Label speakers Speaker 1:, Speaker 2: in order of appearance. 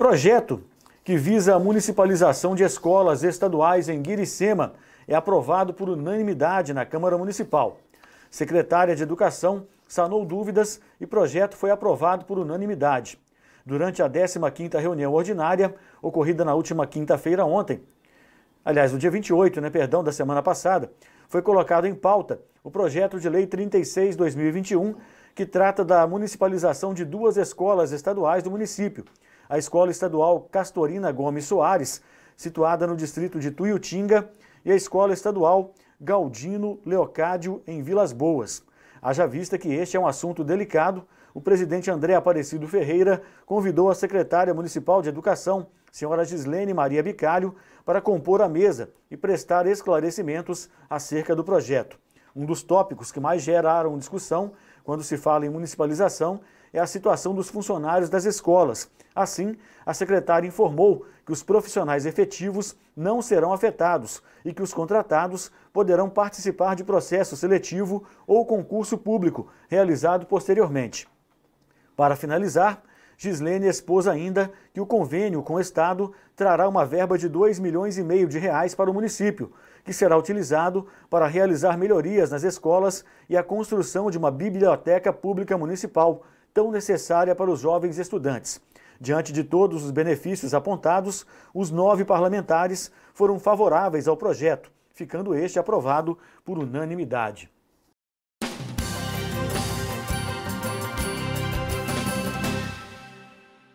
Speaker 1: Projeto que visa a municipalização de escolas estaduais em Guiricema é aprovado por unanimidade na Câmara Municipal. Secretária de Educação sanou dúvidas e projeto foi aprovado por unanimidade. Durante a 15ª reunião ordinária, ocorrida na última quinta-feira ontem, aliás, no dia 28, né, perdão, da semana passada, foi colocado em pauta o projeto de lei 36/2021, que trata da municipalização de duas escolas estaduais do município, a Escola Estadual Castorina Gomes Soares, situada no distrito de Tuiutinga, e a Escola Estadual Galdino Leocádio, em Vilas Boas. Haja vista que este é um assunto delicado, o presidente André Aparecido Ferreira convidou a secretária municipal de Educação, senhora Gislene Maria Bicalho, para compor a mesa e prestar esclarecimentos acerca do projeto. Um dos tópicos que mais geraram discussão quando se fala em municipalização é a situação dos funcionários das escolas. Assim, a secretária informou que os profissionais efetivos não serão afetados e que os contratados poderão participar de processo seletivo ou concurso público realizado posteriormente. Para finalizar, Gislene expôs ainda que o convênio com o Estado trará uma verba de 2 milhões e meio de reais para o município, que será utilizado para realizar melhorias nas escolas e a construção de uma biblioteca pública municipal, tão necessária para os jovens estudantes. Diante de todos os benefícios apontados, os nove parlamentares foram favoráveis ao projeto, ficando este aprovado por unanimidade.